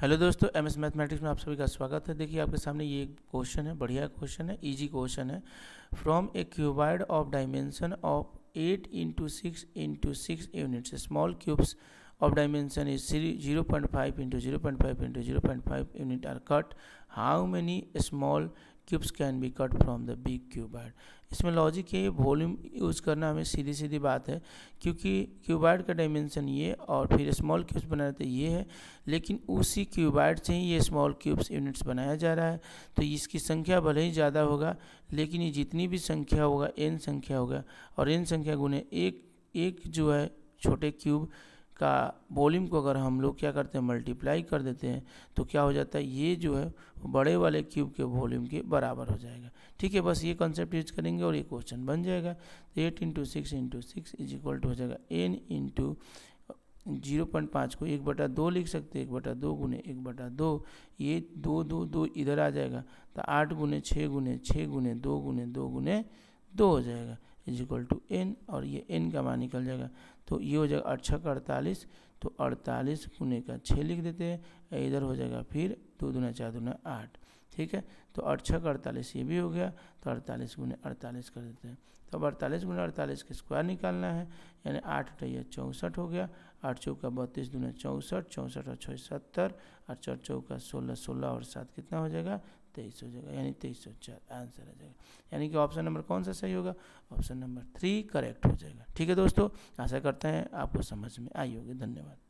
hello दोस्तों M S mathematics में आप सभी का स्वागत है देखिए आपके सामने ये क्वेश्चन है बढ़िया क्वेश्चन है इजी क्वेश्चन है from a cuboid of dimension of eight into six into six units small cubes of dimension is zero point five into zero point five into zero point five unit are cut how many small cubes can be cut from the big cuboid इसमें logic ये volume use करना हमें सीधी सीधी बात है क्योंकि cuboid का dimension ये और फिर स्मॉल क्यूब्स बना तो ये है लेकिन उसी क्यूबाइड से ही ये स्मॉल क्यूब्स यूनिट्स बनाया जा रहा है तो इसकी संख्या भले ही ज़्यादा होगा लेकिन ये जितनी भी संख्या होगा एन संख्या होगा और एन संख्या गुने एक एक जो है छोटे क्यूब का वॉल्यूम को अगर हम लोग क्या करते हैं मल्टीप्लाई कर देते हैं तो क्या हो जाता है ये जो है बड़े वाले क्यूब के वॉल्यूम के बराबर हो जाएगा ठीक है बस ये कॉन्सेप्ट यूज करेंगे और ये क्वेश्चन बन जाएगा तो eight into six into six is equal to हो जाएगा एन इंटू जीरो पॉइंट पाँच को एक बटा दो लिख सकते हैं एक बटा दो गुने एक बटा दो ये दो दो दो इधर आ जाएगा तो आठ गुने छः गुने छः गुने दो गुने दो गुने दो हो जाएगा इज इक्वल टू एन और ये एन का मान निकल जाएगा तो ये हो जाएगा अठ का अड़तालीस तो अड़तालीस गुने का छः लिख देते हैं इधर हो जाएगा फिर दो दूना चार दूना आठ ठीक है तो अट्ठा का अड़तालीस ये भी हो गया तो अड़तालीस गुने अड़तालीस कर देते हैं तो अब अड़तालीस गुने अड़तालीस के स्क्वायर निकालना है यानी आठ अठैया चौंसठ हो गया आठ चौका बत्तीस दूना चौंसठ चौंसठ और छः सत्तर और चार चौका सोलह सोलह और सात कितना हो जाएगा तेईस हो जाएगा यानी तेईस सौ चार आंसर आ जाएगा यानी कि ऑप्शन नंबर कौन सा सही होगा ऑप्शन नंबर थ्री करेक्ट हो जाएगा ठीक है दोस्तों आशा करते हैं आपको समझ में आई होगी धन्यवाद